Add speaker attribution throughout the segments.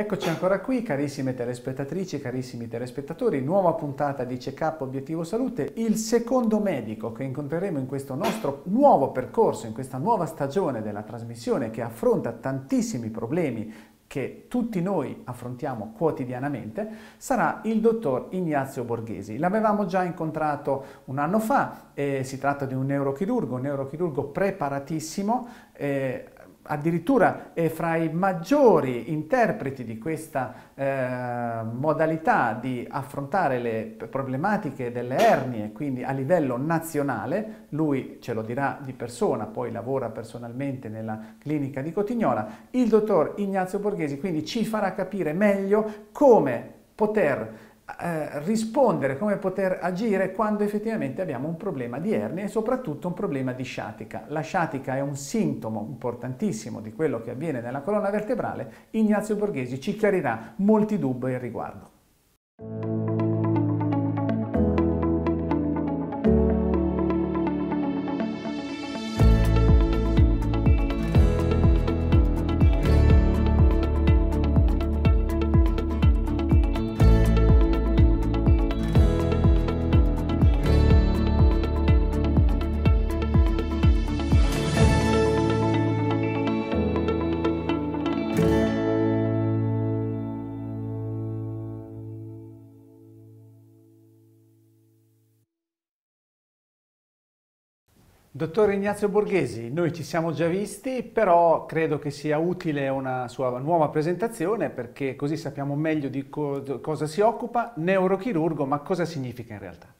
Speaker 1: Eccoci ancora qui, carissime telespettatrici, carissimi telespettatori, nuova puntata di Check Up Obiettivo Salute, il secondo medico che incontreremo in questo nostro nuovo percorso, in questa nuova stagione della trasmissione che affronta tantissimi problemi che tutti noi affrontiamo quotidianamente, sarà il dottor Ignazio Borghesi. L'avevamo già incontrato un anno fa, eh, si tratta di un neurochirurgo, un neurochirurgo preparatissimo, eh, addirittura è fra i maggiori interpreti di questa eh, modalità di affrontare le problematiche delle ernie, quindi a livello nazionale, lui ce lo dirà di persona, poi lavora personalmente nella clinica di Cotignola, il dottor Ignazio Borghesi quindi ci farà capire meglio come poter eh, rispondere, come poter agire quando effettivamente abbiamo un problema di ernia e soprattutto un problema di sciatica. La sciatica è un sintomo importantissimo di quello che avviene nella colonna vertebrale. Ignazio Borghesi ci chiarirà molti dubbi al riguardo. Dottor Ignazio Borghesi, noi ci siamo già visti, però credo che sia utile una sua nuova presentazione perché così sappiamo meglio di co cosa si occupa. Neurochirurgo, ma cosa significa in realtà?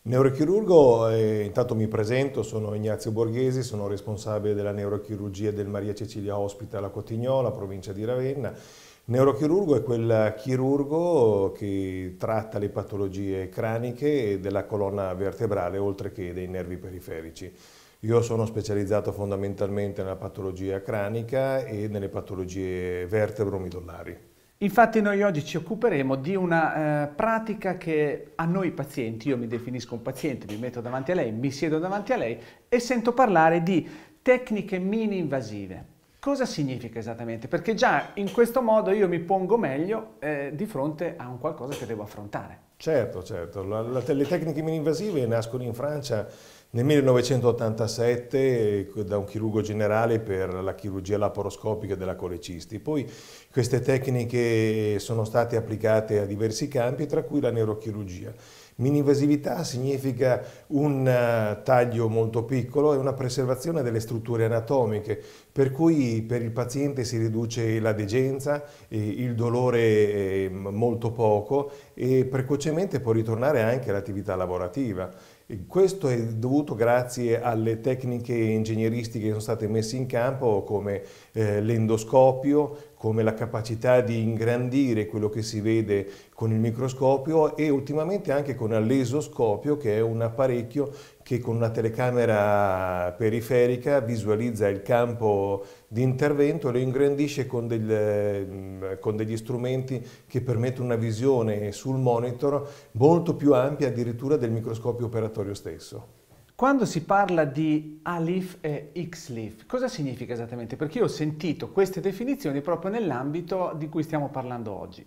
Speaker 2: Neurochirurgo, eh, intanto mi presento, sono Ignazio Borghesi, sono responsabile della neurochirurgia del Maria Cecilia Hospital a Cotignola, provincia di Ravenna Neurochirurgo è quel chirurgo che tratta le patologie craniche della colonna vertebrale oltre che dei nervi periferici. Io sono specializzato fondamentalmente nella patologia cranica e nelle patologie vertebromidollari.
Speaker 1: Infatti noi oggi ci occuperemo di una eh, pratica che a noi pazienti, io mi definisco un paziente, mi metto davanti a lei, mi siedo davanti a lei e sento parlare di tecniche mini invasive. Cosa significa esattamente? Perché già in questo modo io mi pongo meglio eh, di fronte a un qualcosa che devo affrontare.
Speaker 2: Certo, certo. La, la, le tecniche mini-invasive nascono in Francia nel 1987 eh, da un chirurgo generale per la chirurgia laparoscopica della colecisti. Poi queste tecniche sono state applicate a diversi campi, tra cui la neurochirurgia. Minivasività significa un eh, taglio molto piccolo e una preservazione delle strutture anatomiche, per cui per il paziente si riduce la degenza, eh, il dolore eh, molto poco e precocemente può ritornare anche all'attività lavorativa. Questo è dovuto grazie alle tecniche ingegneristiche che sono state messe in campo come l'endoscopio, come la capacità di ingrandire quello che si vede con il microscopio e ultimamente anche con l'esoscopio che è un apparecchio che con una telecamera periferica visualizza il campo di intervento, lo ingrandisce con, del, mm, con degli strumenti che permettono una visione sul monitor molto più ampia addirittura del microscopio operatorio stesso.
Speaker 1: Quando si parla di alif e xlif, cosa significa esattamente? Perché io ho sentito queste definizioni proprio nell'ambito di cui stiamo parlando oggi.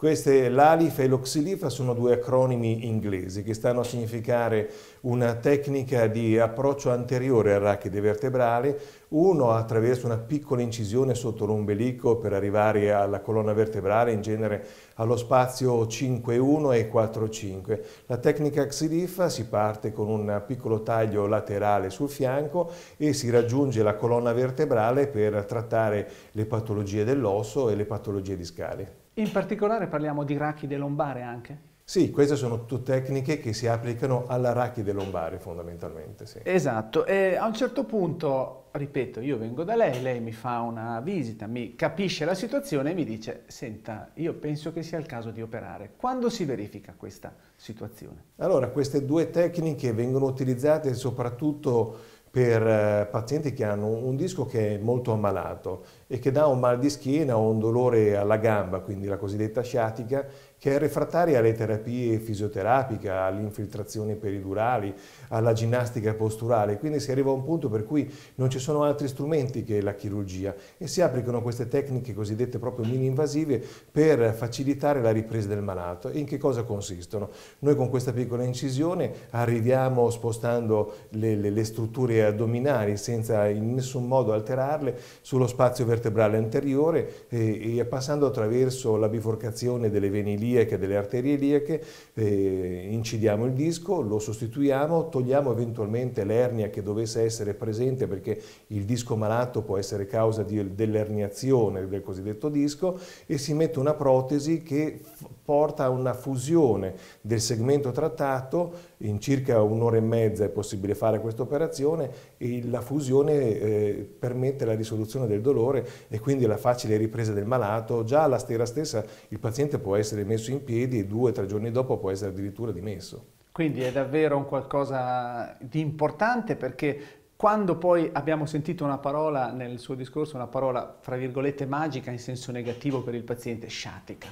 Speaker 2: Queste l'ALIF e l'OXILIFA sono due acronimi inglesi che stanno a significare una tecnica di approccio anteriore al rachide vertebrale, uno attraverso una piccola incisione sotto l'ombelico per arrivare alla colonna vertebrale, in genere allo spazio 5-1 e 4-5. La tecnica XILIFA si parte con un piccolo taglio laterale sul fianco e si raggiunge la colonna vertebrale per trattare le patologie dell'osso e le patologie discali.
Speaker 1: In particolare parliamo di rachide lombare anche?
Speaker 2: Sì, queste sono tutte tecniche che si applicano alla all'arachide lombare fondamentalmente. Sì.
Speaker 1: Esatto, e a un certo punto, ripeto, io vengo da lei, lei mi fa una visita, mi capisce la situazione e mi dice, senta, io penso che sia il caso di operare. Quando si verifica questa situazione?
Speaker 2: Allora, queste due tecniche vengono utilizzate soprattutto per eh, pazienti che hanno un disco che è molto ammalato e che dà un mal di schiena o un dolore alla gamba, quindi la cosiddetta sciatica, che è refrattaria alle terapie fisioterapiche, alle infiltrazioni peridurali, alla ginnastica posturale, quindi si arriva a un punto per cui non ci sono altri strumenti che la chirurgia e si applicano queste tecniche cosiddette proprio mini-invasive per facilitare la ripresa del malato. In che cosa consistono? Noi con questa piccola incisione arriviamo spostando le, le, le strutture addominali senza in nessun modo alterarle sullo spazio vertebrale anteriore e, e passando attraverso la biforcazione delle vene iliache, delle arterie iliache, eh, incidiamo il disco, lo sostituiamo, togliamo eventualmente l'ernia che dovesse essere presente perché il disco malato può essere causa dell'erniazione del cosiddetto disco e si mette una protesi che porta a una fusione del segmento trattato in circa un'ora e mezza è possibile fare questa operazione, e la fusione eh, permette la risoluzione del dolore e quindi la facile ripresa del malato, già la sera stessa il paziente può essere messo in piedi e due o tre giorni dopo può essere addirittura
Speaker 1: dimesso. Quindi è davvero un qualcosa di importante perché quando poi abbiamo sentito una parola nel suo discorso, una parola fra virgolette magica in senso negativo per il paziente, sciatica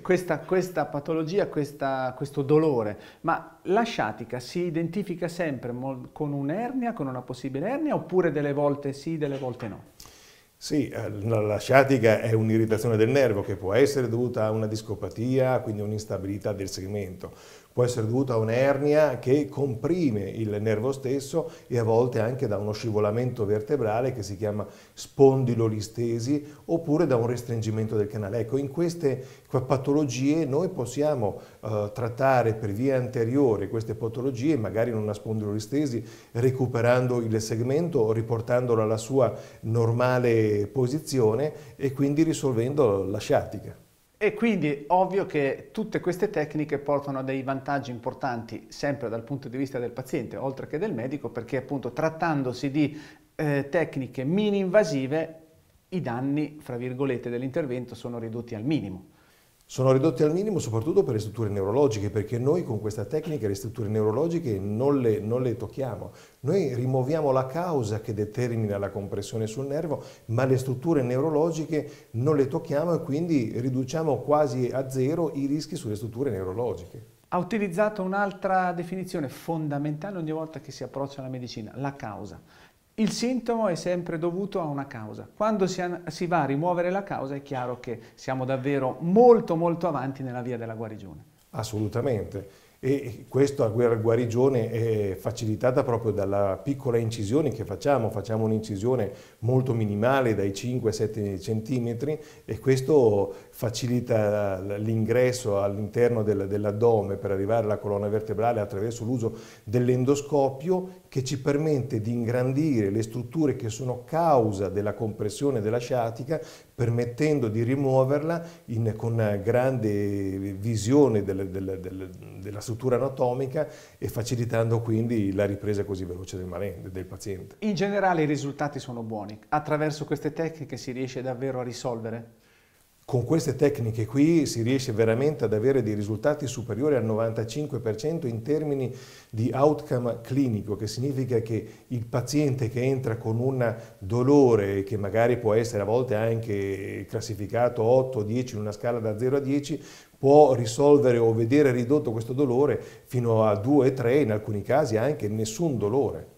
Speaker 1: questa, questa patologia, questa, questo dolore, ma la sciatica si identifica sempre con un'ernia, con una possibile ernia oppure delle volte sì, delle volte no?
Speaker 2: Sì, eh, la sciatica è un'irritazione del nervo che può essere dovuta a una discopatia, quindi un'instabilità del segmento, può essere dovuta a un'ernia che comprime il nervo stesso e a volte anche da uno scivolamento vertebrale che si chiama spondilolistesi oppure da un restringimento del canale. Ecco, in queste patologie noi possiamo eh, trattare per via anteriore queste patologie, magari in una spondilolistesi, recuperando il segmento, riportandolo alla sua normale posizione e quindi risolvendo la sciatica.
Speaker 1: E quindi ovvio che tutte queste tecniche portano a dei vantaggi importanti sempre dal punto di vista del paziente oltre che del medico perché appunto trattandosi di eh, tecniche mini invasive i danni fra virgolette dell'intervento sono ridotti al minimo
Speaker 2: sono ridotti al minimo soprattutto per le strutture neurologiche, perché noi con questa tecnica le strutture neurologiche non le, non le, tocchiamo, noi rimuoviamo la causa che determina la compressione sul nervo, ma le strutture neurologiche non le tocchiamo
Speaker 1: e quindi riduciamo quasi a zero i rischi sulle strutture neurologiche. Ha utilizzato un'altra definizione fondamentale ogni volta che si approccia alla medicina, la causa. Il sintomo è sempre dovuto a una causa. Quando si, si va a rimuovere la causa è chiaro che siamo davvero molto molto avanti nella via della guarigione.
Speaker 2: Assolutamente e questa guarigione è facilitata proprio dalla piccola incisione che facciamo, facciamo un'incisione molto minimale dai 5-7 cm e questo facilita l'ingresso all'interno dell'addome per arrivare alla colonna vertebrale attraverso l'uso dell'endoscopio che ci permette di ingrandire le strutture che sono causa della compressione della sciatica permettendo di rimuoverla in, con grande visione della struttura struttura anatomica e facilitando quindi la ripresa così veloce del, marende, del paziente.
Speaker 1: In generale i risultati sono buoni. Attraverso queste tecniche si riesce davvero a risolvere
Speaker 2: con queste tecniche qui si riesce veramente ad avere dei risultati superiori al 95% in termini di outcome clinico, che significa che il paziente che entra con un dolore, che magari può essere a volte anche classificato 8 o 10 in una scala da 0 a 10, può risolvere o vedere ridotto questo dolore fino a 2 o 3, in alcuni casi anche nessun dolore.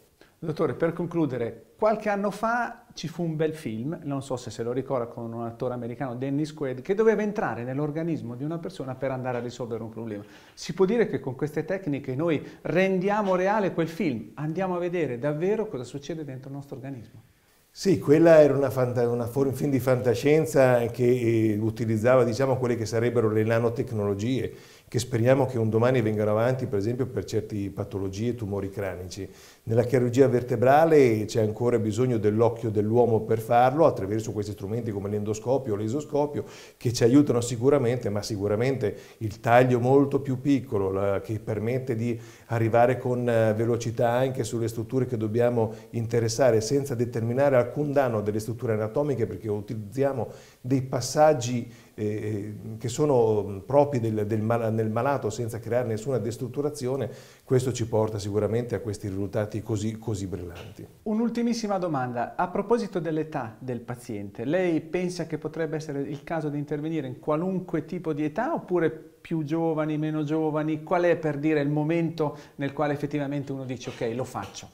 Speaker 1: Dottore, per concludere, qualche anno fa ci fu un bel film, non so se se lo ricorda, con un attore americano, Dennis Quaid, che doveva entrare nell'organismo di una persona per andare a risolvere un problema. Si può dire che con queste tecniche noi rendiamo reale quel film, andiamo a vedere davvero cosa succede dentro il nostro organismo.
Speaker 2: Sì, quella era una una un film di fantascienza che eh, utilizzava diciamo, quelle che sarebbero le nanotecnologie che speriamo che un domani vengano avanti per esempio per certe patologie e tumori cranici. Nella chirurgia vertebrale c'è ancora bisogno dell'occhio dell'uomo per farlo attraverso questi strumenti come l'endoscopio o l'esoscopio che ci aiutano sicuramente, ma sicuramente il taglio molto più piccolo la, che permette di arrivare con eh, velocità anche sulle strutture che dobbiamo interessare senza determinare alcun danno delle strutture anatomiche perché utilizziamo dei passaggi eh, eh, che sono mm, propri del, del mal, nel malato senza creare nessuna destrutturazione, questo ci porta sicuramente a questi risultati così, così brillanti.
Speaker 1: Un'ultimissima domanda, a proposito dell'età del paziente, lei pensa che potrebbe essere il caso di intervenire in qualunque tipo di età oppure più giovani, meno giovani? Qual è per dire il momento nel quale effettivamente uno dice ok, lo faccio?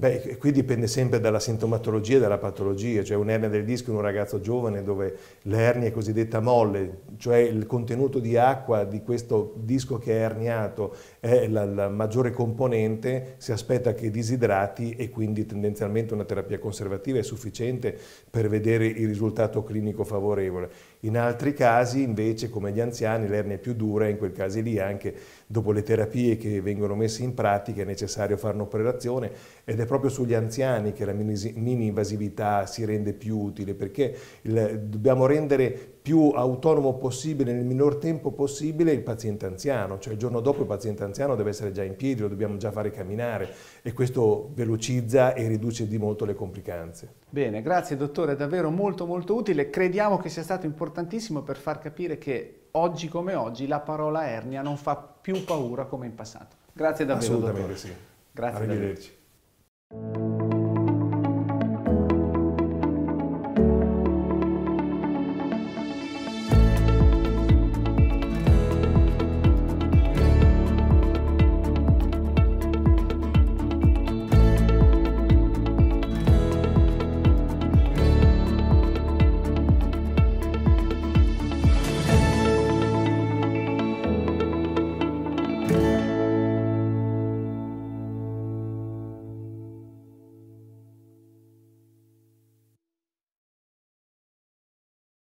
Speaker 2: Beh, qui dipende sempre dalla sintomatologia e dalla patologia, cioè un'ernia del disco in un ragazzo giovane dove l'ernia è cosiddetta molle, cioè il contenuto di acqua di questo disco che è erniato è la, la maggiore componente, si aspetta che disidrati e quindi tendenzialmente una terapia conservativa è sufficiente per vedere il risultato clinico favorevole. In altri casi invece, come gli anziani, l'ernia è più dura e in quel caso lì anche dopo le terapie che vengono messe in pratica è necessario fare un'operazione ed è proprio sugli anziani che la mini-invasività si rende più utile perché il, dobbiamo rendere più autonomo possibile, nel minor tempo possibile, il paziente anziano, cioè il giorno dopo il paziente anziano deve essere già in piedi, lo dobbiamo già fare camminare e questo velocizza e riduce di molto le complicanze.
Speaker 1: Bene, grazie dottore, davvero molto molto utile, crediamo che sia stato importantissimo per far capire che oggi come oggi la parola ernia non fa più paura come in passato. Grazie davvero. Assolutamente dottore. sì. Grazie Arrivederci. Davvero.